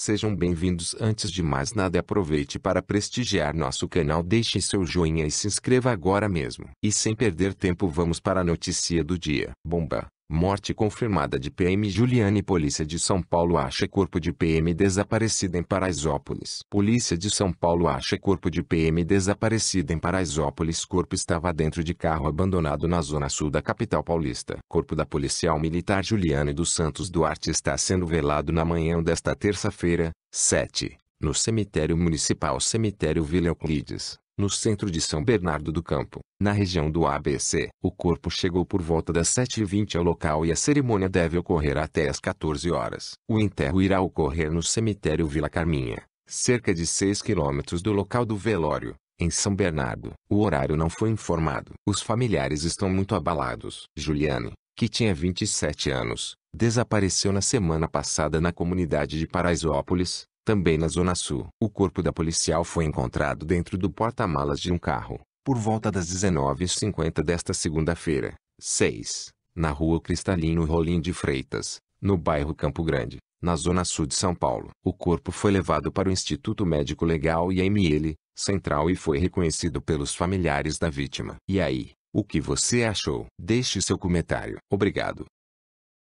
Sejam bem-vindos. Antes de mais nada, aproveite para prestigiar nosso canal, deixe seu joinha e se inscreva agora mesmo. E sem perder tempo, vamos para a notícia do dia. Bomba! Morte confirmada de PM Juliane Polícia de São Paulo acha corpo de PM desaparecida em Paraisópolis. Polícia de São Paulo acha corpo de PM desaparecida em Paraisópolis. Corpo estava dentro de carro abandonado na zona sul da capital paulista. Corpo da policial militar Juliane dos Santos Duarte está sendo velado na manhã desta terça-feira, 7, no cemitério municipal Cemitério Vila Euclides no centro de São Bernardo do Campo, na região do ABC. O corpo chegou por volta das 7h20 ao local e a cerimônia deve ocorrer até às 14 horas. O enterro irá ocorrer no cemitério Vila Carminha, cerca de 6 quilômetros do local do velório, em São Bernardo. O horário não foi informado. Os familiares estão muito abalados. Juliane, que tinha 27 anos, desapareceu na semana passada na comunidade de Paraisópolis, também na Zona Sul. O corpo da policial foi encontrado dentro do porta-malas de um carro, por volta das 19h50 desta segunda-feira, 6, na rua Cristalino Rolim de Freitas, no bairro Campo Grande, na Zona Sul de São Paulo. O corpo foi levado para o Instituto Médico Legal IML, Central e foi reconhecido pelos familiares da vítima. E aí, o que você achou? Deixe seu comentário. Obrigado.